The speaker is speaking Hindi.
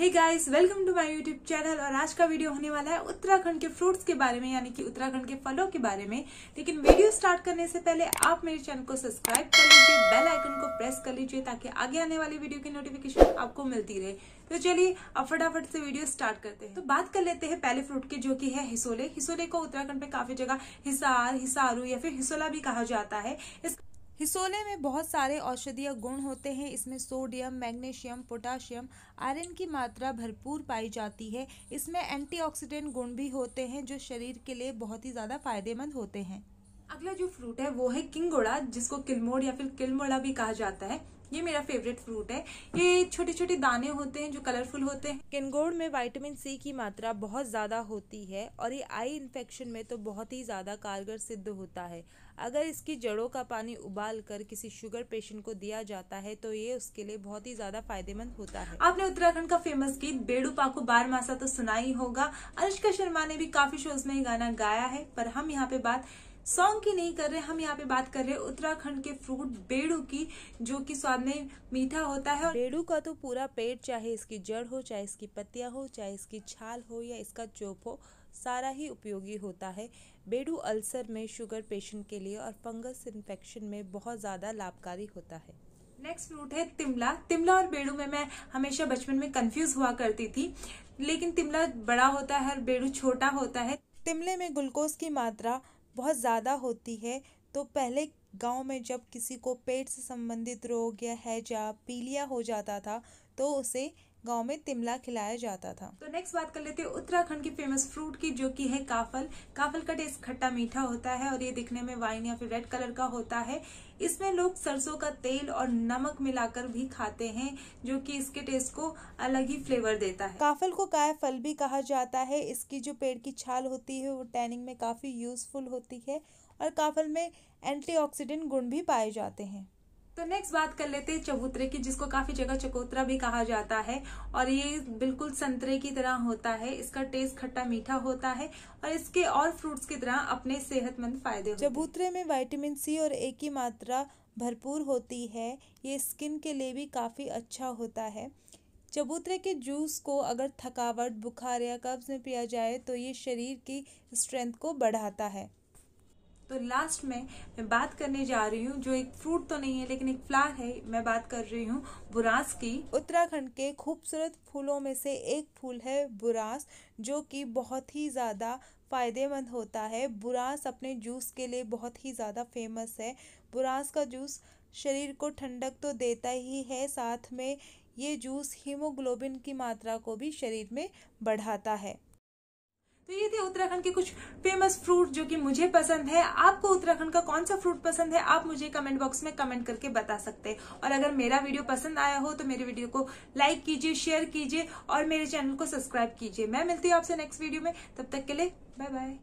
hey guys welcome to my YouTube channel और आज का वीडियो होने वाला है उत्तराखंड के फ्रूट्स के बारे में यानी कि उत्तराखंड के फलों के बारे में लेकिन वीडियो स्टार्ट करने से पहले आप मेरे चैनल को सब्सक्राइब कर लीजिए बेल आइकन को प्रेस कर लीजिए ताकि आगे आने वाली वीडियो की नोटिफिकेशन आपको मिलती रहे तो चलिए अब फटाफट से वीडियो स्टार्ट करते हैं तो बात कर लेते हैं पहले फ्रूट की जो कि है हिसोले हिसोले को उत्तराखंड में काफी जगह हिसार हिसारू या फिर हिसोला भी कहा जाता है इस हिसोले में बहुत सारे औषधीय गुण होते हैं इसमें सोडियम मैग्नीशियम पोटाशियम आयरन की मात्रा भरपूर पाई जाती है इसमें एंटीऑक्सीडेंट गुण भी होते हैं जो शरीर के लिए बहुत ही ज़्यादा फायदेमंद होते हैं अगला जो फ्रूट है वो है किंगोड़ा जिसको किलमोड़ या फिर किलमोड़ा भी कहा जाता है ये मेरा फेवरेट फ्रूट है ये छोटे छोटे दाने होते हैं जो कलरफुल होते हैं किनगोड़ में विटामिन सी की मात्रा बहुत ज़्यादा होती है और ये आई इन्फेक्शन में तो बहुत ही ज़्यादा कारगर सिद्ध होता है अगर इसकी जड़ों का पानी उबाल कर किसी शुगर पेशेंट को दिया जाता है तो ये उसके लिए बहुत ही ज्यादा फायदेमंद होता है आपने उत्तराखंड का फेमस गीत बेड़ू पाको बार मासा तो सुना ही होगा अनुष्का शर्मा ने भी काफी शोज में ये गाना गाया है पर हम यहाँ पे बात सॉन्ग की नहीं कर रहे हम यहाँ पे बात कर रहे हैं उत्तराखंड के फ्रूट बेड़ू की जो कि स्वाद में मीठा होता है बेड़ू का तो पूरा पेड़ चाहे इसकी जड़ हो चाहे इसकी पत्तियां हो चाहे इसकी छाल हो या इसका चोप हो सारा ही उपयोगी होता है बेड़ू अल्सर में शुगर पेशेंट के लिए और फंगस इन्फेक्शन में बहुत ज़्यादा लाभकारी होता है नेक्स्ट फ्रूट है तिमला तिमला और बेड़ू में मैं हमेशा बचपन में कंफ्यूज हुआ करती थी लेकिन तिमला बड़ा होता है और बेड़ू छोटा होता है तिमले में ग्लूकोज की मात्रा बहुत ज़्यादा होती है तो पहले गाँव में जब किसी को पेट से संबंधित रोग या हैजा पीलिया हो जाता था तो उसे गांव में तिमला खिलाया जाता था तो नेक्स्ट बात कर लेते हैं उत्तराखंड की फेमस फ्रूट की जो कि है काफल काफल का टेस्ट खट्टा मीठा होता है और ये दिखने में वाइन या फिर रेड कलर का होता है इसमें लोग सरसों का तेल और नमक मिलाकर भी खाते हैं जो कि इसके टेस्ट को अलग ही फ्लेवर देता है काफल को काय फल भी कहा जाता है इसकी जो पेड़ की छाल होती है वो टैनिंग में काफी यूजफुल होती है और काफल में एंटीऑक्सीडेंट गुण भी पाए जाते हैं तो नेक्स्ट बात कर लेते हैं चबूतरे की जिसको काफी जगह चकोतरा भी कहा जाता है और ये बिल्कुल संतरे की तरह होता है इसका टेस्ट खट्टा मीठा होता है और इसके और फ्रूट्स की तरह अपने सेहतमंद फायदे चबूतरे में विटामिन सी और ए की मात्रा भरपूर होती है ये स्किन के लिए भी काफ़ी अच्छा होता है चबूतरे के जूस को अगर थकावट बुखार या कब्ज़ में पिया जाए तो ये शरीर की स्ट्रेंथ को बढ़ाता है तो लास्ट में मैं बात करने जा रही हूँ जो एक फ्रूट तो नहीं है लेकिन एक फ्लावर है मैं बात कर रही हूँ बुरास की उत्तराखंड के खूबसूरत फूलों में से एक फूल है बुरास जो कि बहुत ही ज़्यादा फ़ायदेमंद होता है बुरास अपने जूस के लिए बहुत ही ज़्यादा फेमस है बुरास का जूस शरीर को ठंडक तो देता ही है साथ में ये जूस हीमोग्लोबिन की मात्रा को भी शरीर में बढ़ाता है तो ये थे उत्तराखंड के कुछ फेमस फ्रूट जो कि मुझे पसंद है आपको उत्तराखंड का कौन सा फ्रूट पसंद है आप मुझे कमेंट बॉक्स में कमेंट करके बता सकते हैं और अगर मेरा वीडियो पसंद आया हो तो मेरे वीडियो को लाइक कीजिए शेयर कीजिए और मेरे चैनल को सब्सक्राइब कीजिए मैं मिलती हूँ आपसे नेक्स्ट वीडियो में तब तक के लिए बाय बाय